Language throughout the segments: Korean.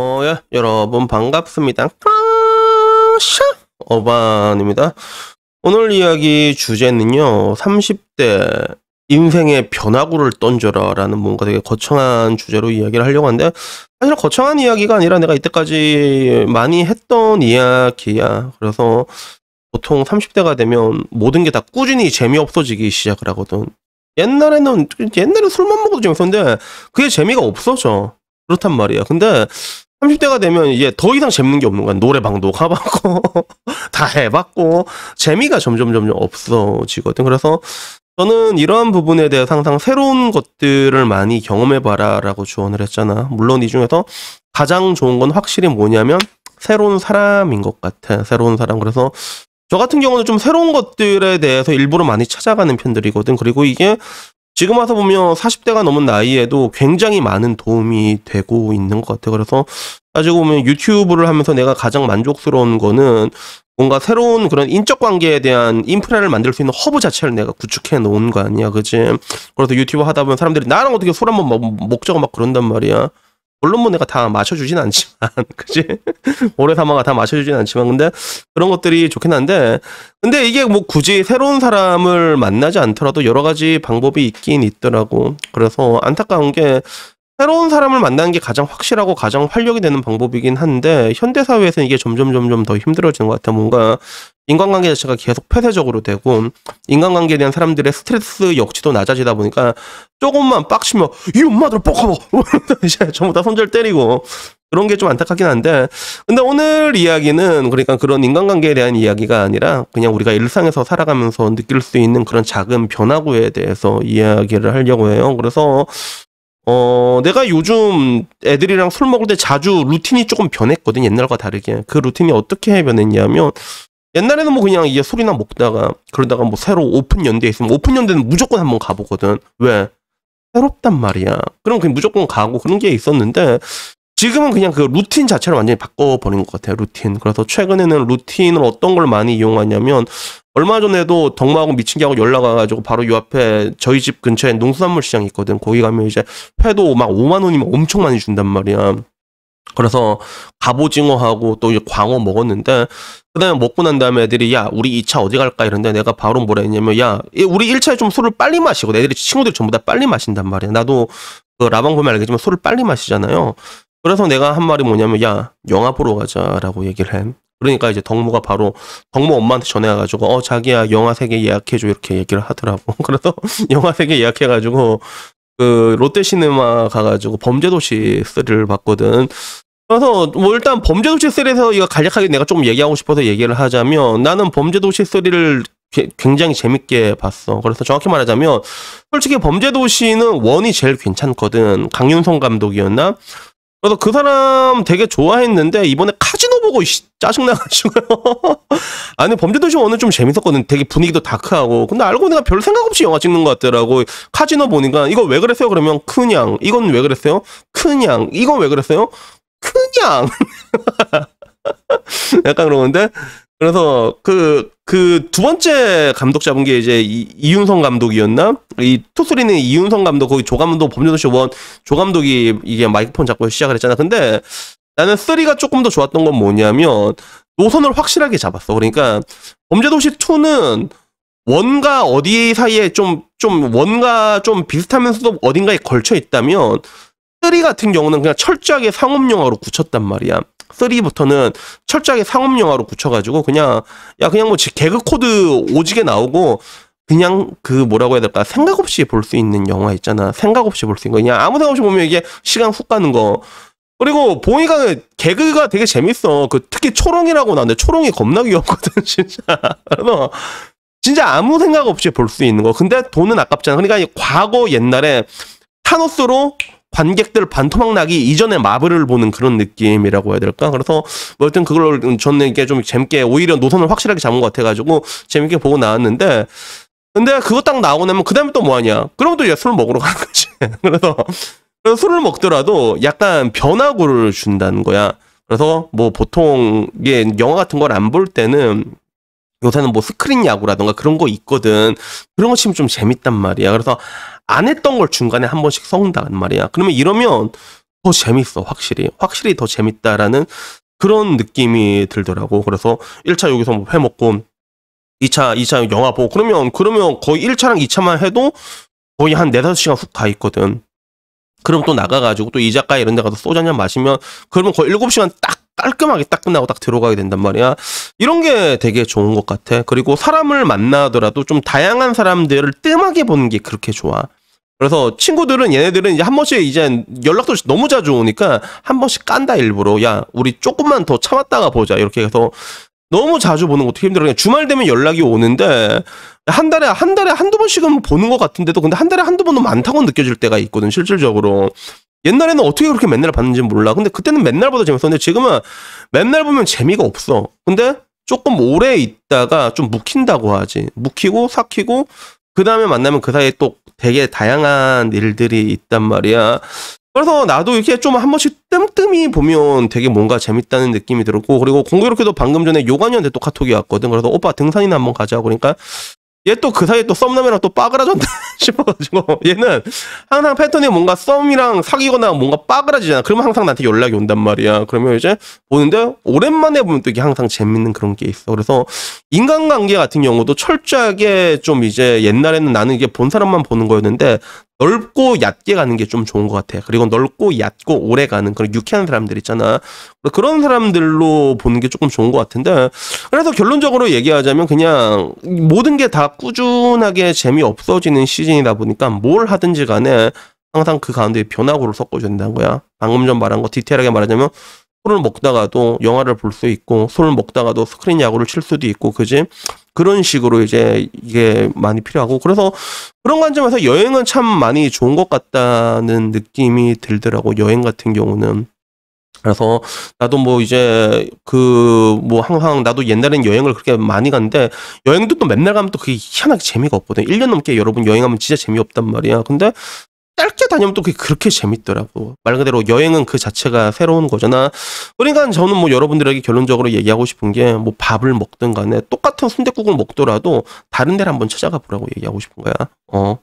어, 예, 여러분 반갑습니다. 어반입니다. 오늘 이야기 주제는요, 30대 인생의 변화구를 던져라 라는 뭔가 되게 거창한 주제로 이야기를 하려고 하는데, 사실 거창한 이야기가 아니라 내가 이때까지 많이 했던 이야기야. 그래서 보통 30대가 되면 모든 게 다 꾸준히 재미없어지기 시작을 하거든. 옛날에는, 옛날에 술만 먹어도 재밌었는데, 그게 재미가 없어져. 그렇단 말이야. 근데 30대가 되면 이제 더 이상 재밌는 게 없는 거야. 노래방도 가봤고, 다 해봤고, 재미가 점점 점점 없어지거든. 그래서 저는 이러한 부분에 대해 서 항상 새로운 것들을 많이 경험해봐라 라고 조언을 했잖아. 물론 이 중에서 가장 좋은 건 확실히 뭐냐면 새로운 사람인 것 같아. 새로운 사람. 그래서 저 같은 경우는 좀 새로운 것들에 대해서 일부러 많이 찾아가는 편들이거든. 그리고 이게 지금 와서 보면 40대가 넘은 나이에도 굉장히 많은 도움이 되고 있는 것 같아요. 그래서 따지고 보면 유튜브를 하면서 내가 가장 만족스러운 거는 뭔가 새로운 그런 인적 관계에 대한 인프라를 만들 수 있는 허브 자체를 내가 구축해 놓은 거 아니야, 그지? 그래서 유튜브 하다 보면 사람들이 나랑 어떻게 술 한번 먹자고 막 그런단 말이야. 물론 뭐 내가 다 맞춰주진 않지만, 그지? 올해 사망을다 맞춰주진 않지만, 근데 그런 것들이 좋긴 한데, 근데 이게 뭐 굳이 새로운 사람을 만나지 않더라도 여러 가지 방법이 있긴 있더라고. 그래서 안타까운 게 새로운 사람을 만나는 게 가장 확실하고 가장 활력이 되는 방법이긴 한데 현대 사회에서는 이게 점점 점점 더 힘들어지는 것 같아요. 뭔가 인간관계 자체가 계속 폐쇄적으로 되고 인간관계에 대한 사람들의 스트레스 역치도 낮아지다 보니까 조금만 빡치면 이 엄마들 뻑하고 뭐 이제 전부 다 손절 때리고 그런 게 좀 안타깝긴 한데 근데 오늘 이야기는 그러니까 그런 인간관계에 대한 이야기가 아니라 그냥 우리가 일상에서 살아가면서 느낄 수 있는 그런 작은 변화구에 대해서 이야기를 하려고 해요. 그래서 어, 내가 요즘 애들이랑 술 먹을 때 자주 루틴이 조금 변했거든, 옛날과 다르게. 그 루틴이 어떻게 변했냐면, 옛날에는 뭐 그냥 이게 술이나 먹다가, 그러다가 뭐 새로 오픈 연대 있으면, 오픈 연대는 무조건 한번 가보거든. 왜? 새롭단 말이야. 그럼 그냥 무조건 가고 그런 게 있었는데, 지금은 그냥 그 루틴 자체를 완전히 바꿔버린 것 같아요, 루틴. 그래서 최근에는 루틴을 어떤 걸 많이 이용하냐면, 얼마 전에도 덕마하고 미친개하고 연락 와가지고 바로 요 앞에 저희 집 근처에 농수산물 시장이 있거든. 거기 가면 이제 회도 막 5만 원이면 엄청 많이 준단 말이야. 그래서 갑오징어하고 또 이제 광어 먹었는데 그다음에 먹고 난 다음에 애들이 야 우리 2차 어디 갈까 이런데 내가 바로 뭐라 했냐면 야 우리 1차에 좀 술을 빨리 마시고 애들이 친구들 전부 다 빨리 마신단 말이야 나도 그 라방 보면 알겠지만 술을 빨리 마시잖아요 그래서 내가 한 말이 뭐냐면 야 영화 보러 가자라고 얘기를 해 그러니까 이제 덕모가 바로 덕모 엄마한테 전해가지고 어 자기야 영화 세계 예약해줘 이렇게 얘기를 하더라고. 그래서 영화 세계 예약해가지고 그 롯데시네마 가가지고 범죄도시 3를 봤거든. 그래서 뭐 일단 범죄도시 3에서 이거 간략하게 내가 좀 얘기하고 싶어서 얘기를 하자면 나는 범죄도시 3를 굉장히 재밌게 봤어. 그래서 정확히 말하자면 솔직히 범죄도시는 원이 제일 괜찮거든. 강윤성 감독이었나? 그래서 그 사람 되게 좋아했는데 이번에 보고 짜증나가지고요. 아니 범죄도시 원은 좀 재밌었거든. 되게 분위기도 다크하고. 근데 알고 보니까 별 생각 없이 영화 찍는 것 같더라고. 카지노 보니까 이거 왜 그랬어요? 그러면 그냥 이건 왜 그랬어요? 그냥 이건 왜 그랬어요? 그냥 약간 그러는데 그래서 그 그 두 번째 감독 잡은 게 이제 이, 윤성 감독이었나? 이 투쓰리는 이윤성 감독 거기 조 감독 범죄도시 원조 감독이 이게 마이크폰 잡고 시작을 했잖아. 근데 나는 3가 조금 더 좋았던 건 뭐냐면 노선을 확실하게 잡았어. 그러니까 범죄도시 2는 원과 어디 사이에 좀, 좀, 원과 좀 비슷하면서도 어딘가에 걸쳐 있다면, 3 같은 경우는 그냥 철저하게 상업영화로 굳혔단 말이야. 3부터는 철저하게 상업영화로 굳혀가지고, 그냥, 야, 그냥 뭐 개그코드 오지게 나오고, 그냥 그 뭐라고 해야 될까 생각 없이 볼 수 있는 영화 있잖아 생각 없이 볼 수 있는 거 그냥 아무 생각 없이 보면 이게 시간 훅 가는 거 그리고 보이가 개그가 되게 재밌어. 그 특히 초롱이라고 나는데 초롱이 겁나 귀엽거든 진짜. 그래서 진짜 아무 생각 없이 볼 수 있는 거. 근데 돈은 아깝잖아. 그러니까 과거 옛날에 타노스로 관객들 반토막 나기 이전에 마블을 보는 그런 느낌이라고 해야 될까? 그래서 뭐 여튼 그걸 저는 이게 좀 재밌게 오히려 노선을 확실하게 잡은 것 같아가지고 재밌게 보고 나왔는데 근데 그거 딱 나오고 나면 그 다음에 또 뭐하냐? 그럼 또술 먹으러 가는 거지. 그래서 술을 먹더라도 약간 변화구를 준다는 거야. 그래서 뭐 보통 이 영화 같은 걸 안 볼 때는 요새는 뭐 스크린 야구라던가 그런 거 있거든. 그런 거 치면 좀 재밌단 말이야. 그래서 안 했던 걸 중간에 한 번씩 섞는단 말이야. 그러면 이러면 더 재밌어, 확실히. 확실히 더 재밌다라는 그런 느낌이 들더라고. 그래서 1차 여기서 뭐 회 먹고 2차, 2차 영화 보고 그러면, 그러면 거의 1차랑 2차만 해도 거의 한 4, 5시간 훅가 있거든. 그럼 또 나가가지고 또 이 작가 이런 데 가서 소주 한잔 마시면 그러면 거의 7시간 딱 깔끔하게 딱 끝나고 딱 들어가게 된단 말이야. 이런 게 되게 좋은 것 같아. 그리고 사람을 만나더라도 좀 다양한 사람들을 뜸하게 보는 게 그렇게 좋아. 그래서 친구들은 얘네들은 이제 한 번씩 이제 연락도 너무 자주 오니까 한 번씩 깐다 일부러 야 우리 조금만 더 참았다가 보자 이렇게 해서 너무 자주 보는 거 어떻게 힘들어. 그냥 주말 되면 연락이 오는데 한 달에 한 달에 한두 번씩은 뭐 보는 것 같은데도 근데 한 달에 한두 번은 많다고 느껴질 때가 있거든 실질적으로. 옛날에는 어떻게 그렇게 맨날 봤는지 몰라. 근데 그때는 맨날 봐도 재밌었는데 지금은 맨날 보면 재미가 없어. 근데 조금 오래 있다가 좀 묵힌다고 하지. 묵히고 삭히고 그 다음에 만나면 그 사이에 또 되게 다양한 일들이 있단 말이야. 그래서 나도 이렇게 좀 한 번씩 뜸뜸이 보면 되게 뭔가 재밌다는 느낌이 들었고 그리고 공교롭게도 방금 전에 요관이한테 또 카톡이 왔거든. 그래서 오빠 등산이나 한 번 가자 그러니까 얘 또 그 사이에 또 썸남이랑 또빠그라졌다 싶어가지고 얘는 항상 패턴이 뭔가 썸이랑 사귀거나 뭔가 빠그라지잖아. 그러면 항상 나한테 연락이 온단 말이야. 그러면 이제 보는데 오랜만에 보면 또 이게 항상 재밌는 그런 게 있어. 그래서 인간관계 같은 경우도 철저하게 좀 이제 옛날에는 나는 이게 본 사람만 보는 거였는데 넓고 얕게 가는 게 좀 좋은 것 같아. 그리고 넓고 얕고 오래 가는 그런 유쾌한 사람들 있잖아. 그런 사람들로 보는 게 조금 좋은 것 같은데. 그래서 결론적으로 얘기하자면 그냥 모든 게 다 꾸준하게 재미없어지는 시즌이다 보니까 뭘 하든지 간에 항상 그 가운데 변화구를 섞어준다는 거야. 방금 전 말한 거 디테일하게 말하자면 술을 먹다가도 영화를 볼 수 있고 술을 먹다가도 스크린 야구를 칠 수도 있고 그지 그런 식으로 이제 이게 많이 필요하고 그래서 그런 관점에서 여행은 참 많이 좋은 것 같다는 느낌이 들더라고 여행 같은 경우는 그래서 나도 뭐 이제 그 뭐 항상 나도 옛날엔 여행을 그렇게 많이 갔는데 여행도 또 맨날 가면 또 그게 희한하게 재미가 없거든. 1년 넘게 여러분 여행하면 진짜 재미없단 말이야. 근데 짧게 다니면 또 그게 그렇게 재밌더라고. 말 그대로 여행은 그 자체가 새로운 거잖아. 그러니까 저는 뭐 여러분들에게 결론적으로 얘기하고 싶은 게 뭐 밥을 먹든 간에 똑같은 순대국을 먹더라도 다른 데를 한번 찾아가 보라고 얘기하고 싶은 거야. 어.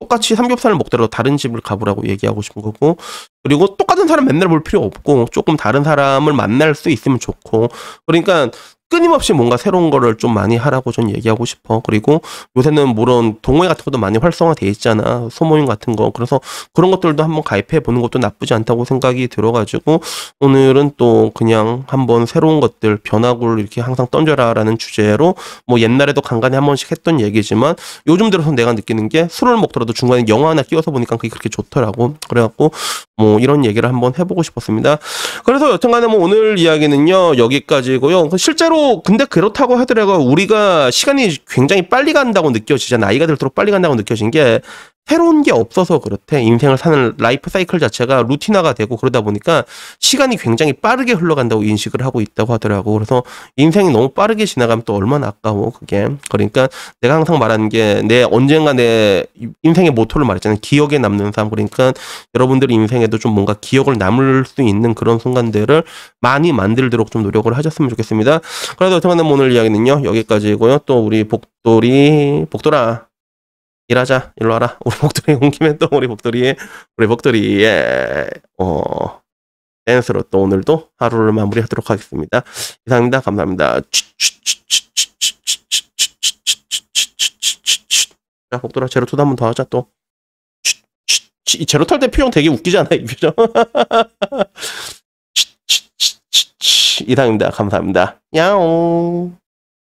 똑같이 삼겹살을 먹더라도 다른 집을 가보라고 얘기하고 싶은 거고 그리고 똑같은 사람 맨날 볼 필요 없고 조금 다른 사람을 만날 수 있으면 좋고 그러니까 끊임없이 뭔가 새로운 거를 좀 많이 하라고 전 얘기하고 싶어. 그리고 요새는 물론 동호회 같은 것도 많이 활성화돼 있잖아. 소모임 같은 거. 그래서 그런 것들도 한번 가입해 보는 것도 나쁘지 않다고 생각이 들어가지고 오늘은 또 그냥 한번 새로운 것들 변화구를 이렇게 항상 던져라라는 주제로 뭐 옛날에도 간간히 한 번씩 했던 얘기지만 요즘 들어서 내가 느끼는 게 술을 먹더라도 중간에 영화 하나 끼워서 보니까 그게 그렇게 좋더라고. 그래갖고 뭐 이런 얘기를 한번 해보고 싶었습니다. 그래서 여튼간에 뭐 오늘 이야기는요 여기까지고요. 그 실제로 근데 그렇다고 하더라도 우리가 시간이 굉장히 빨리 간다고 느껴지잖아. 나이가 들수록 빨리 간다고 느껴진 게 새로운게 없어서 그렇대 인생을 사는 라이프 사이클 자체가 루틴화가 되고 그러다 보니까 시간이 굉장히 빠르게 흘러간다고 인식을 하고 있다고 하더라고 그래서 인생이 너무 빠르게 지나가면 또 얼마나 아까워 그게 그러니까 내가 항상 말하는 게 내 언젠가 내 인생의 모토를 말했잖아요 기억에 남는 삶 그러니까 여러분들이 인생에도 좀 뭔가 기억을 남을 수 있는 그런 순간들을 많이 만들도록 좀 노력을 하셨으면 좋겠습니다 그래도 어떻게 하면 오늘 이야기는요 여기까지고요 또 우리 복돌이 복돌아 일하자 일로 와라 우리 목도리 옮기면 또 우리 목도리의 우리 목도리에, 어 댄스로 또 오늘도 하루를 마무리하도록 하겠습니다 이상입니다 감사합니다 자 복돌아 제로 투도 한번더 하자 또이 제로털 때 표정 되게 웃기잖아이 표정 이상입니다 감사합니다 야옹